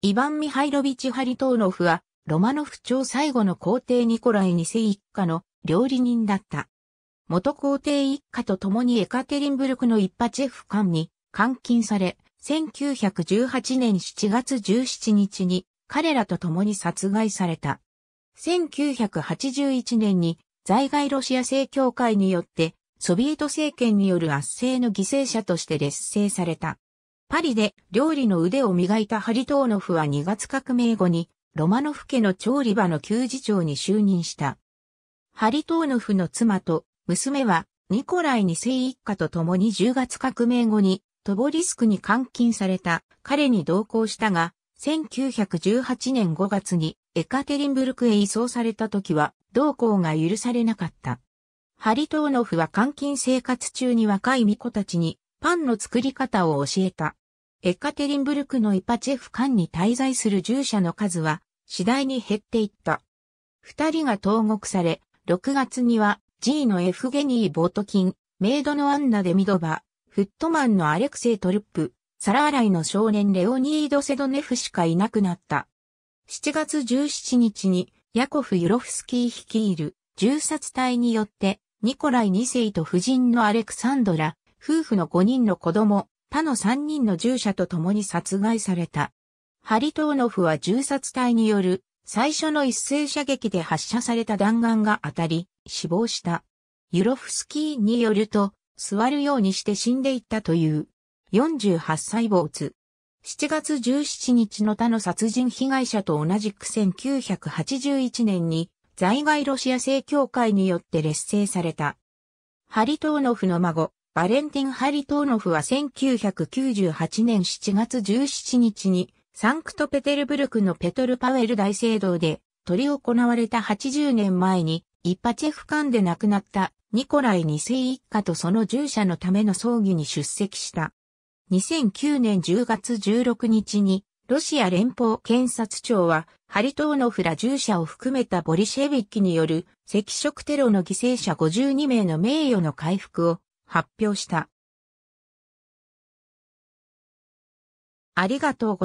イヴァン・ミハイロビチ・ハリトーノフは、ロマノフ朝最後の皇帝ニコライ二世一家の料理人だった。元皇帝一家と共にエカテリンブルクの一派チェフ官に監禁され、1918年7月17日に彼らと共に殺害された。1981年に在外ロシア正教会によってソビエト政権による圧政の犠牲者として劣勢された。パリで料理の腕を磨いたハリトーノフは2月革命後にロマノフ家の調理場の給仕長に就任した。ハリトーノフの妻と娘はニコライに世一家と共に10月革命後にトボリスクに監禁された彼に同行したが、1918年5月にエカテリンブルクへ移送された時は同行が許されなかった。ハリトーノフは監禁生活中に若い巫女たちにパンの作り方を教えた。エカテリンブルクのイパチェフ館に滞在する従者の数は次第に減っていった。二人が投獄され、6月には G のエフゲニー・ボートキン、メイドのアンナ・デミドバ、フットマンのアレクセイ・トルップ、皿洗いの少年レオニード・セドネフしかいなくなった。7月17日にヤコフ・ユロフスキー率いる銃殺隊によってニコライ2世と夫人のアレクサンドラ、夫婦の5人の子供、他の3人の従者と共に殺害された。ハリトーノフは銃殺隊による最初の一斉射撃で発射された弾丸が当たり、死亡した。ユロフスキーによると、座るようにして死んでいったという、48歳没。7月17日の他の殺人被害者と同じく1981年に在外ロシア正教会によって劣勢された。ハリトーノフの孫、バレンティン・ハリトーノフは1998年7月17日にサンクトペテルブルクのペトル・パウエル大聖堂で取り行われた80年前に一パチェフ間で亡くなったニコライ2世一家とその従者のための葬儀に出席した。2009年10月16日にロシア連邦検察庁はハリトーノフら従者を含めたボリシェビッキによる赤色テロの犠牲者52名の名誉の回復を発表した。ありがとうございます。